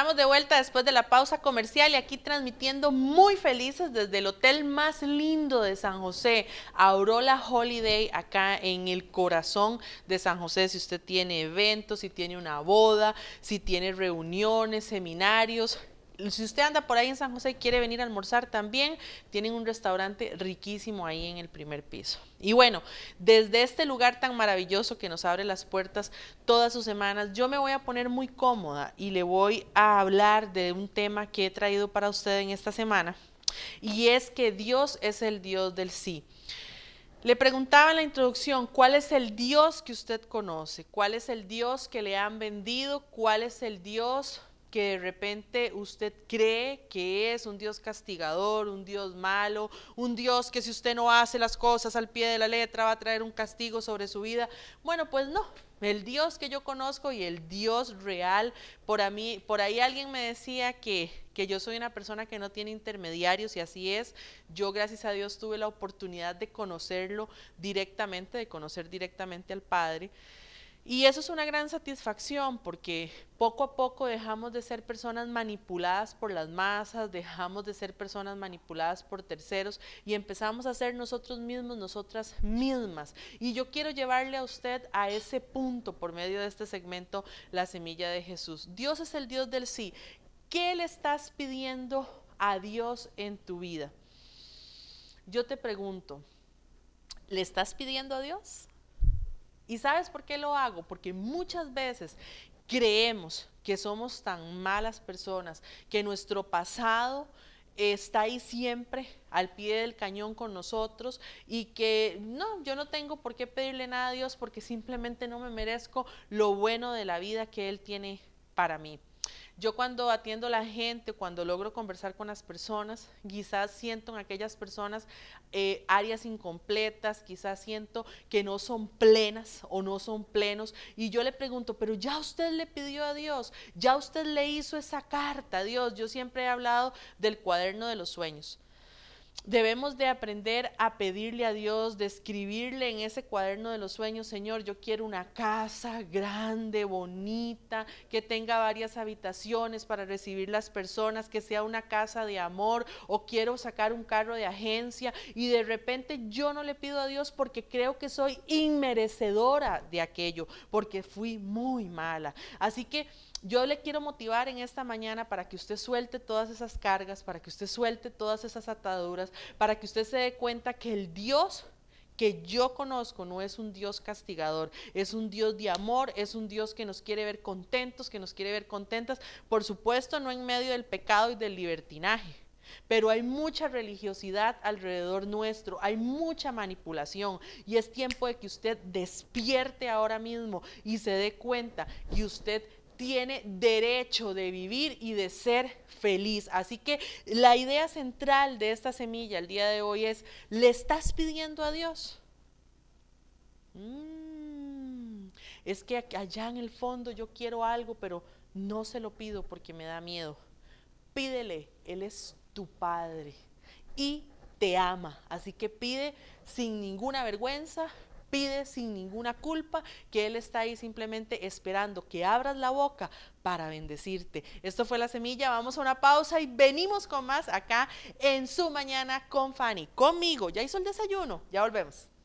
Estamos de vuelta después de la pausa comercial y aquí transmitiendo muy felices desde el hotel más lindo de San José, Aurora Holiday, acá en el corazón de San José. Si usted tiene eventos, si tiene una boda, si tiene reuniones, seminarios, si usted anda por ahí en San José y quiere venir a almorzar también, tienen un restaurante riquísimo ahí en el primer piso. Y bueno, desde este lugar tan maravilloso que nos abre las puertas todas sus semanas, yo me voy a poner muy cómoda y le voy a hablar de un tema que he traído para usted en esta semana. Y es que Dios es el Dios del sí. Le preguntaba en la introducción, ¿cuál es el Dios que usted conoce? ¿Cuál es el Dios que le han vendido? ¿Cuál es el Dios que de repente usted cree que es un Dios castigador, un Dios malo, un Dios que si usted no hace las cosas al pie de la letra va a traer un castigo sobre su vida. Bueno, pues no. El Dios que yo conozco y el Dios real, por, a mí, por ahí alguien me decía que, que yo soy una persona que no tiene intermediarios y así es. Yo gracias a Dios tuve la oportunidad de conocerlo directamente, de conocer directamente al Padre. Y eso es una gran satisfacción porque poco a poco dejamos de ser personas manipuladas por las masas, dejamos de ser personas manipuladas por terceros y empezamos a ser nosotros mismos, nosotras mismas. Y yo quiero llevarle a usted a ese punto por medio de este segmento, La Semilla de Jesús. Dios es el Dios del sí. ¿Qué le estás pidiendo a Dios en tu vida? Yo te pregunto, ¿le estás pidiendo a Dios? ¿Y sabes por qué lo hago? Porque muchas veces creemos que somos tan malas personas, que nuestro pasado está ahí siempre al pie del cañón con nosotros y que no, yo no tengo por qué pedirle nada a Dios porque simplemente no me merezco lo bueno de la vida que Él tiene para mí. Yo cuando atiendo a la gente, cuando logro conversar con las personas, quizás siento en aquellas personas eh, áreas incompletas, quizás siento que no son plenas o no son plenos. Y yo le pregunto, pero ya usted le pidió a Dios, ya usted le hizo esa carta a Dios. Yo siempre he hablado del cuaderno de los sueños. Debemos de aprender a pedirle a Dios, de escribirle en ese cuaderno de los sueños, Señor, yo quiero una casa grande, bonita, que tenga varias habitaciones para recibir las personas, que sea una casa de amor o quiero sacar un carro de agencia y de repente yo no le pido a Dios porque creo que soy inmerecedora de aquello, porque fui muy mala. Así que yo le quiero motivar en esta mañana para que usted suelte todas esas cargas, para que usted suelte todas esas ataduras, para que usted se dé cuenta que el Dios que yo conozco no es un Dios castigador, es un Dios de amor, es un Dios que nos quiere ver contentos, que nos quiere ver contentas, por supuesto no en medio del pecado y del libertinaje. Pero hay mucha religiosidad alrededor nuestro, hay mucha manipulación y es tiempo de que usted despierte ahora mismo y se dé cuenta que usted tiene derecho de vivir y de ser feliz. Así que la idea central de esta semilla el día de hoy es, ¿le estás pidiendo a Dios? Mm, es que allá en el fondo yo quiero algo, pero no se lo pido porque me da miedo. Pídele, Él es tu Padre y te ama. Así que pide sin ninguna vergüenza, pide sin ninguna culpa, que Él está ahí simplemente esperando que abras la boca para bendecirte. Esto fue La Semilla, vamos a una pausa y venimos con más acá en su mañana con Fanny, conmigo. ¿Ya hizo el desayuno? Ya volvemos.